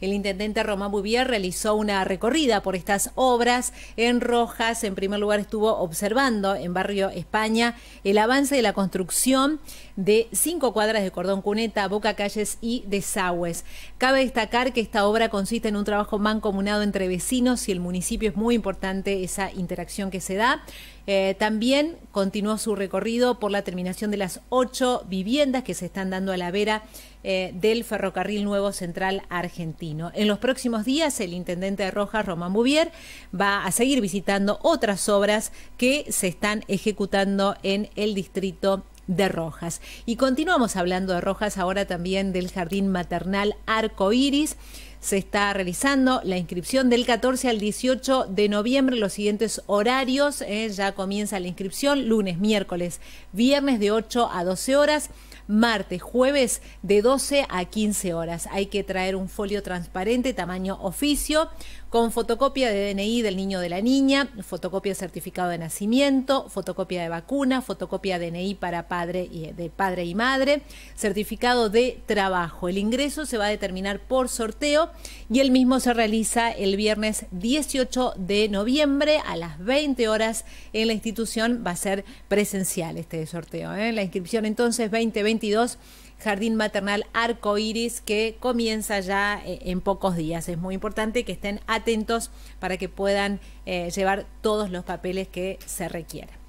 el intendente Román Bouvier realizó una recorrida por estas obras en Rojas. En primer lugar estuvo observando en Barrio España el avance de la construcción de cinco cuadras de cordón cuneta, boca calles y desagües. Cabe destacar que esta obra consiste en un trabajo mancomunado entre vecinos y el municipio. Es muy importante esa interacción que se da. Eh, también continuó su recorrido por la terminación de las ocho viviendas que se están dando a la vera eh, del ferrocarril nuevo central argentino. En los próximos días, el intendente de Rojas, Román Bouvier, va a seguir visitando otras obras que se están ejecutando en el distrito de Rojas. Y continuamos hablando de Rojas ahora también del Jardín Maternal Arco Iris. Se está realizando la inscripción del 14 al 18 de noviembre, los siguientes horarios. Eh, ya comienza la inscripción lunes, miércoles, viernes de 8 a 12 horas martes, jueves de 12 a 15 horas. Hay que traer un folio transparente tamaño oficio con fotocopia de DNI del niño de la niña, fotocopia certificado de nacimiento, fotocopia de vacuna, fotocopia DNI para padre y, de padre y madre, certificado de trabajo. El ingreso se va a determinar por sorteo y el mismo se realiza el viernes 18 de noviembre a las 20 horas en la institución. Va a ser presencial este sorteo. ¿eh? La inscripción entonces 2020 Jardín Maternal Arco Iris que comienza ya eh, en pocos días. Es muy importante que estén atentos para que puedan eh, llevar todos los papeles que se requieran.